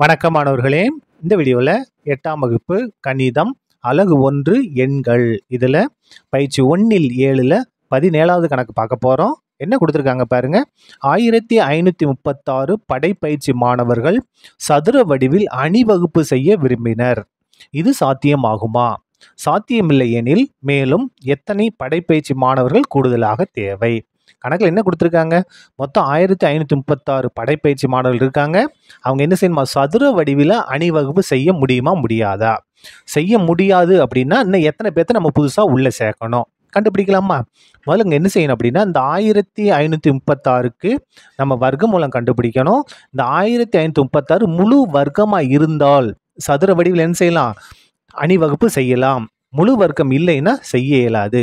வணக்கம் மாணவர்களே இந்த வீடியோவில் எட்டாம் வகுப்பு கணிதம் அலகு ஒன்று எண்கள் இதில் பயிற்சி ஒன்றில் ஏழில் பதினேழாவது கணக்கு பார்க்க போகிறோம் என்ன கொடுத்துருக்காங்க பாருங்கள் ஆயிரத்தி ஐநூற்றி முப்பத்தாறு படைப்பயிற்சி மாணவர்கள் சதுர வடிவில் அணிவகுப்பு செய்ய விரும்பினர் இது சாத்தியமாகுமா சாத்தியமில்லை எனில் மேலும் எத்தனை படைப்பயிற்சி மாணவர்கள் கூடுதலாக தேவை கணக்கில் என்ன கொடுத்துருக்காங்க மொத்தம் ஆயிரத்தி ஐநூற்றி முப்பத்தாறு படைப்பயிற்சி மாடல் இருக்காங்க அவங்க என்ன செய்யணுமா சதுர வடிவில் அணிவகுப்பு செய்ய முடியுமா முடியாதா செய்ய முடியாது அப்படின்னா இன்னும் எத்தனை பேர்த்த நம்ம புதுசாக உள்ளே சேர்க்கணும் கண்டுபிடிக்கலாமா முதல்ல என்ன செய்யணும் அப்படின்னா இந்த ஆயிரத்தி ஐநூற்றி முப்பத்தாறுக்கு நம்ம வர்க்க மூலம் கண்டுபிடிக்கணும் இந்த ஆயிரத்தி ஐநூற்றி முப்பத்தாறு முழு வர்க்கமாக இருந்தால் சதுர வடிவில் என்ன செய்யலாம் அணிவகுப்பு செய்யலாம் முழு வர்க்கம் இல்லைன்னா செய்ய இயலாது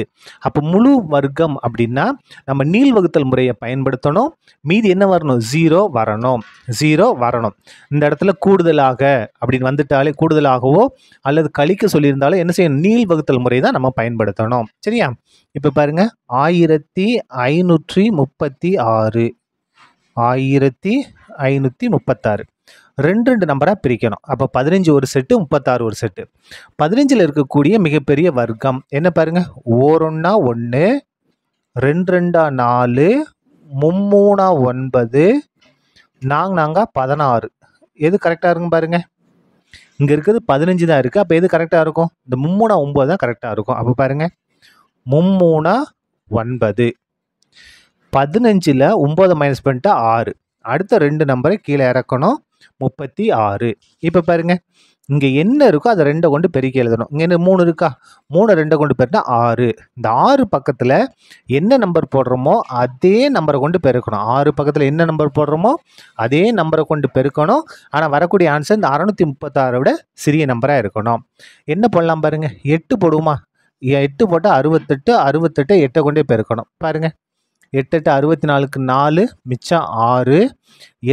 அப்போ முழு வர்க்கம் அப்படின்னா நம்ம நீள் வகுத்தல் முறையை பயன்படுத்தணும் மீதி என்ன வரணும் ஜீரோ வரணும் ஜீரோ வரணும் இந்த இடத்துல கூடுதலாக அப்படின்னு வந்துட்டாலே கூடுதலாகவோ அல்லது கழிக்க சொல்லியிருந்தாலும் என்ன செய்யணும் நீள் வகுத்தல் முறை தான் நம்ம பயன்படுத்தணும் சரியா இப்போ பாருங்க ஆயிரத்தி ஐநூற்றி முப்பத்தி ஆறு ஆயிரத்தி ஐநூற்றி முப்பத்தாறு ரெண்டு ரெண்டு நம்பராக பிரிக்கணும் அப்போ பதினஞ்சு ஒரு செட்டு முப்பத்தாறு ஒரு செட்டு பதினஞ்சில் இருக்கக்கூடிய மிகப்பெரிய வர்க்கம் என்ன பாருங்கள் ஓரொன்னா ஒன்று ரெண்டு ரெண்டா நாலு மும்மூணா ஒன்பது நாங் நாங்கா பதினாறு எது கரெக்டாக இருக்கும் பாருங்கள் இங்கே இருக்கிறது பதினஞ்சு தான் இருக்குது அப்போ எது கரெக்டாக இருக்கும் இந்த மும்மூணா ஒம்பது தான் கரெக்டாக இருக்கும் அப்போ பாருங்கள் மும்மூணா ஒன்பது பதினஞ்சில் ஒம்பது மைனஸ் பண்ணிட்டு ஆறு அடுத்த ரெண்டு நம்பரை கீழே இறக்கணும் முப்பத்தி ஆறு இப்போ பாருங்கள் இங்கே என்ன இருக்கோ அதை ரெண்டை கொண்டு பெருக்கி எழுதணும் இங்கே என்ன மூணு இருக்கா மூணு ரெண்டை கொண்டு பெருனா ஆறு இந்த ஆறு பக்கத்தில் என்ன நம்பர் போடுறோமோ அதே நம்பரை கொண்டு பெருக்கணும் ஆறு பக்கத்தில் என்ன நம்பர் போடுறோமோ அதே நம்பரை கொண்டு பெருக்கணும் ஆனால் வரக்கூடிய ஆன்சர் இந்த அறநூற்றி முப்பத்தாறை விட சிறிய நம்பராக இருக்கணும் என்ன போடலாம் பாருங்கள் எட்டு போடுவோமா எட்டு போட்டால் அறுபத்தெட்டு அறுபத்தெட்டு எட்டை கொண்டே பெருக்கணும் பாருங்கள் எட்டு எட்டு அறுபத்தி நாலுக்கு நாலு மிச்சம் ஆறு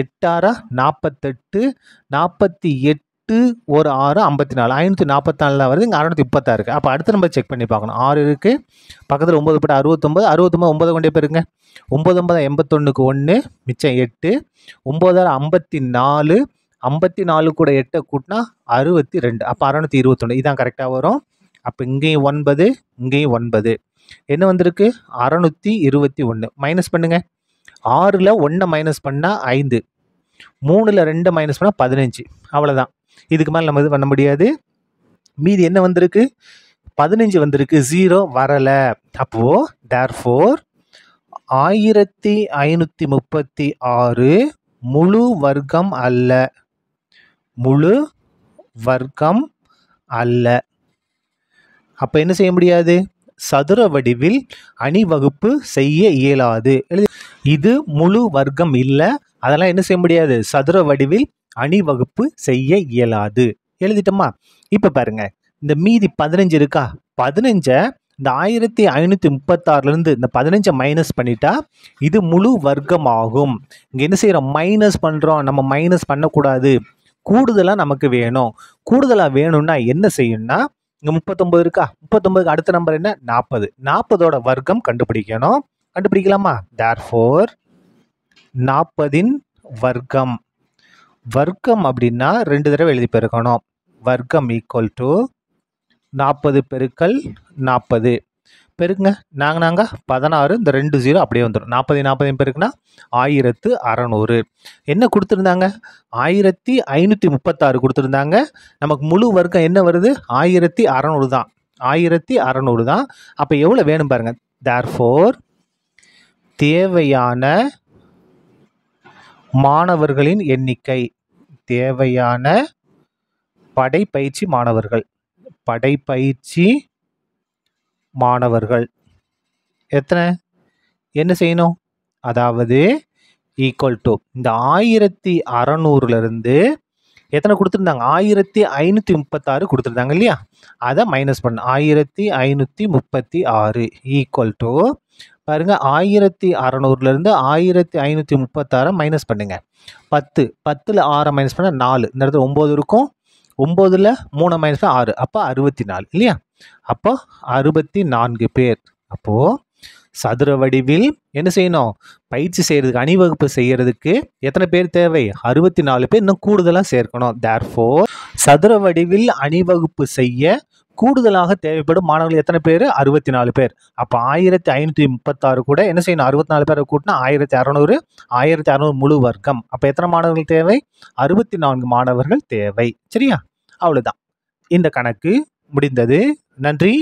எட்டாரா நாற்பத்தெட்டு நாற்பத்தி எட்டு ஒரு ஆறு ஐம்பத்தி நாலு ஐநூற்றி நாற்பத்தாலில் வருது இங்கே அறநூற்றி முப்பத்தாறு இருக்குது அப்போ அடுத்த நம்ம செக் பண்ணி பார்க்கணும் ஆறு இருக்குது பக்கத்தில் ஒம்பது போட்டு அறுபத்தொம்பது அறுபத்தொம்பது ஒம்பது கொண்டே போயிருங்க ஒம்பது ஒம்பது எண்பத்தொன்றுக்கு ஒன்று மிச்சம் எட்டு ஒம்பதாயிரம் ஐம்பத்தி நாலு ஐம்பத்தி நாலு கூட எட்டை கூட்டினா அறுபத்தி ரெண்டு அப்போ அறநூற்றி இருபத்தொன்று இதுதான் கரெக்டாக வரும் அப்போ இங்கேயும் ஒன்பது இங்கேயும் ஒன்பது என்ன வந்திருக்கு அறநூற்றி இருபத்தி ஒன்று மைனஸ் பண்ணுங்கள் ஆறில் ஒன்றை மைனஸ் பண்ணால் ஐந்து மூணில் ரெண்டு மைனஸ் பண்ணால் பதினஞ்சு அவ்வளோதான் இதுக்கு மேலே நம்ம இது பண்ண முடியாது மீதி என்ன வந்திருக்கு பதினஞ்சு வந்திருக்கு ஜீரோ வரலை அப்போது தேர் ஃபோர் ஆயிரத்தி ஐநூற்றி முப்பத்தி ஆறு முழு வர்க்கம் அல்ல முழு வர்க்கம் அல்ல அப்போ என்ன செய்ய முடியாது சதுர வடிவில் அணிவகுப்பு செய்ய இயலாது இது முழு வர்க்கம் இல்லை அதெல்லாம் என்ன செய்ய முடியாது சதுர வடிவில் அணிவகுப்பு செய்ய இயலாது எழுதிட்டோமா இப்போ பாருங்க இந்த மீதி பதினஞ்சு இருக்கா பதினஞ்சை இந்த ஆயிரத்தி ஐநூற்றி முப்பத்தாறுலேருந்து இந்த பதினஞ்சை மைனஸ் பண்ணிட்டா இது முழு வர்க்கம் ஆகும் இங்கே என்ன செய்கிறோம் மைனஸ் பண்ணுறோம் நம்ம மைனஸ் பண்ணக்கூடாது கூடுதலாக நமக்கு வேணும் கூடுதலாக வேணும்னா என்ன செய்யணும்னா இங்கே முப்பத்தொம்பது இருக்கா முப்பத்தொம்பதுக்கு அடுத்த நம்பர் என்ன நாற்பது நாற்பதோட வர்க்கம் கண்டுபிடிக்கணும் கண்டுபிடிக்கலாமா தேர் ஃபோர் நாற்பதின் வர்க்கம் வர்க்கம் அப்படின்னா ரெண்டு தடவை எழுதி பெருக்கணும் வர்க்கம் ஈக்குவல் டு நாற்பது பெருக்கல் நாற்பது பெருக்குங்க நாங்கள் நாங்கள் பதினாறு இந்த ரெண்டு ஜீரோ அப்படியே வந்துடும் நாற்பது நாற்பதையும் பேருக்குன்னா ஆயிரத்து அறநூறு என்ன கொடுத்துருந்தாங்க ஆயிரத்தி ஐநூற்றி முப்பத்தாறு கொடுத்துருந்தாங்க நமக்கு முழு வர்க்கம் என்ன வருது ஆயிரத்தி அறநூறு தான் ஆயிரத்தி அறநூறு தான் அப்போ எவ்வளோ வேணும் பாருங்கள் ஃபோர் தேவையான மாணவர்களின் எண்ணிக்கை தேவையான படைப்பயிற்சி மாணவர்கள் படைப்பயிற்சி மாணவர்கள் எத்தனை என்ன செய்யணும் அதாவது ஈக்குவல் டு இந்த ஆயிரத்தி அறநூறுலேருந்து எத்தனை கொடுத்துருந்தாங்க ஆயிரத்தி ஐநூற்றி முப்பத்தாறு கொடுத்துருந்தாங்க இல்லையா அதை மைனஸ் பண்ண ஆயிரத்தி ஐநூற்றி முப்பத்தி ஆறு ஈக்குவல் டு பாருங்கள் ஆயிரத்தி அறநூறுலேருந்து ஆயிரத்தி ஐநூற்றி முப்பத்தாறை மைனஸ் பண்ணுங்கள் பத்து பத்தில் ஆறை மைனஸ் பண்ணால் நாலு இந்த இடத்துல ஒம்பது இருக்கும் ஒம்போதில் மூணு மைனஸ் ஆறு அப்போ அறுபத்தி நாலு இல்லையா அப்போ அறுபத்தி நான்கு பேர் அப்போது சதுர வடிவில் என்ன செய்யணும் பயிற்சி செய்கிறதுக்கு அணிவகுப்பு செய்கிறதுக்கு எத்தனை பேர் தேவை அறுபத்தி நாலு பேர் இன்னும் கூடுதலாக சேர்க்கணும் தேர்ஃபோர் சதுர வடிவில் அணிவகுப்பு செய்ய கூடுதலாக தேவைப்படும் மாணவர்கள் எத்தனை பேர் அறுபத்தி நாலு பேர் அப்போ ஆயிரத்தி ஐநூற்றி முப்பத்தாறு கூட என்ன செய்யணும் அறுபத்தி நாலு பேரை கூட்டினா ஆயிரத்தி அறநூறு ஆயிரத்தி அறநூறு முழு வர்க்கம் அப்போ எத்தனை மாணவர்கள் தேவை அறுபத்தி நான்கு மாணவர்கள் தேவை சரியா அவ்வளோதான் இந்த கணக்கு முடிந்தது நன்றி